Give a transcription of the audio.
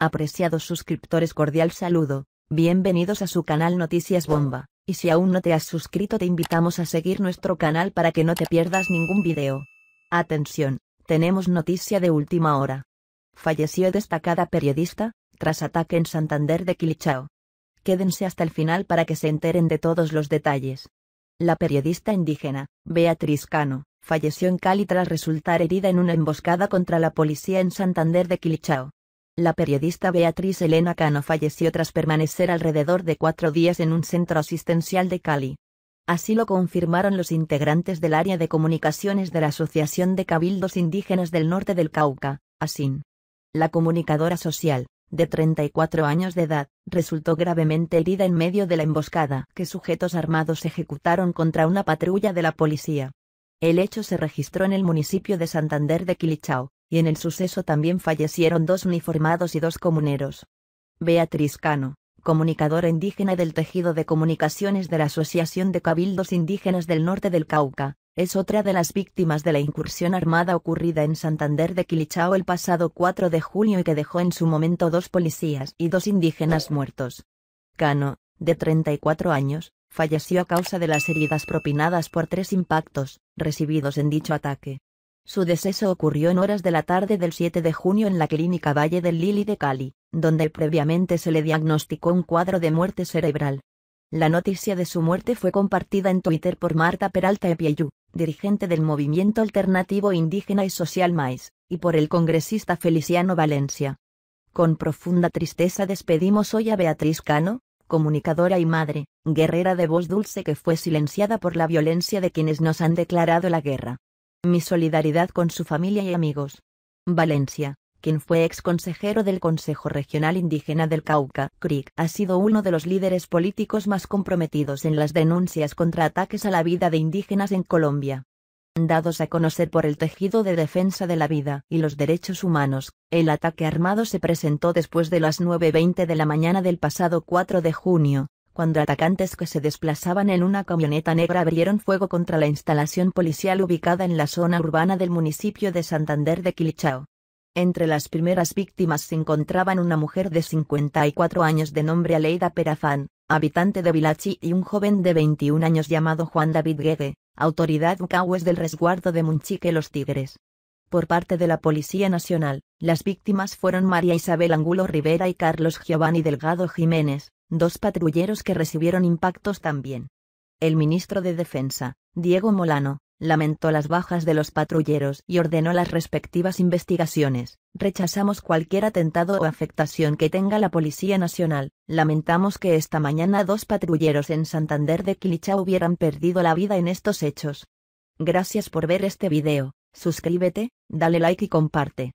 Apreciados suscriptores cordial saludo, bienvenidos a su canal Noticias Bomba, y si aún no te has suscrito te invitamos a seguir nuestro canal para que no te pierdas ningún video. Atención, tenemos noticia de última hora. Falleció destacada periodista, tras ataque en Santander de Quilichao. Quédense hasta el final para que se enteren de todos los detalles. La periodista indígena, Beatriz Cano, falleció en Cali tras resultar herida en una emboscada contra la policía en Santander de Quilichao la periodista Beatriz Elena Cano falleció tras permanecer alrededor de cuatro días en un centro asistencial de Cali. Así lo confirmaron los integrantes del área de comunicaciones de la Asociación de Cabildos Indígenas del Norte del Cauca, ASIN. La comunicadora social, de 34 años de edad, resultó gravemente herida en medio de la emboscada que sujetos armados ejecutaron contra una patrulla de la policía. El hecho se registró en el municipio de Santander de Quilichao, y en el suceso también fallecieron dos uniformados y dos comuneros. Beatriz Cano, comunicadora indígena del tejido de comunicaciones de la Asociación de Cabildos Indígenas del Norte del Cauca, es otra de las víctimas de la incursión armada ocurrida en Santander de Quilichao el pasado 4 de junio y que dejó en su momento dos policías y dos indígenas muertos. Cano, de 34 años, falleció a causa de las heridas propinadas por tres impactos, recibidos en dicho ataque. Su deceso ocurrió en horas de la tarde del 7 de junio en la clínica Valle del Lili de Cali, donde previamente se le diagnosticó un cuadro de muerte cerebral. La noticia de su muerte fue compartida en Twitter por Marta Peralta Epiellú, dirigente del movimiento alternativo indígena y social MAIS, y por el congresista Feliciano Valencia. Con profunda tristeza despedimos hoy a Beatriz Cano, comunicadora y madre, guerrera de voz dulce que fue silenciada por la violencia de quienes nos han declarado la guerra. Mi solidaridad con su familia y amigos. Valencia, quien fue ex consejero del Consejo Regional Indígena del Cauca, CRIC, ha sido uno de los líderes políticos más comprometidos en las denuncias contra ataques a la vida de indígenas en Colombia dados a conocer por el tejido de defensa de la vida y los derechos humanos. El ataque armado se presentó después de las 9.20 de la mañana del pasado 4 de junio, cuando atacantes que se desplazaban en una camioneta negra abrieron fuego contra la instalación policial ubicada en la zona urbana del municipio de Santander de Quilichao. Entre las primeras víctimas se encontraban una mujer de 54 años de nombre Aleida Perafán, habitante de Vilachi y un joven de 21 años llamado Juan David Guegue, autoridad Ucahues del resguardo de Munchique Los Tigres. Por parte de la Policía Nacional, las víctimas fueron María Isabel Angulo Rivera y Carlos Giovanni Delgado Jiménez, dos patrulleros que recibieron impactos también. El ministro de Defensa, Diego Molano, lamentó las bajas de los patrulleros y ordenó las respectivas investigaciones. Rechazamos cualquier atentado o afectación que tenga la Policía Nacional. Lamentamos que esta mañana dos patrulleros en Santander de Quilichá hubieran perdido la vida en estos hechos. Gracias por ver este video, suscríbete, dale like y comparte.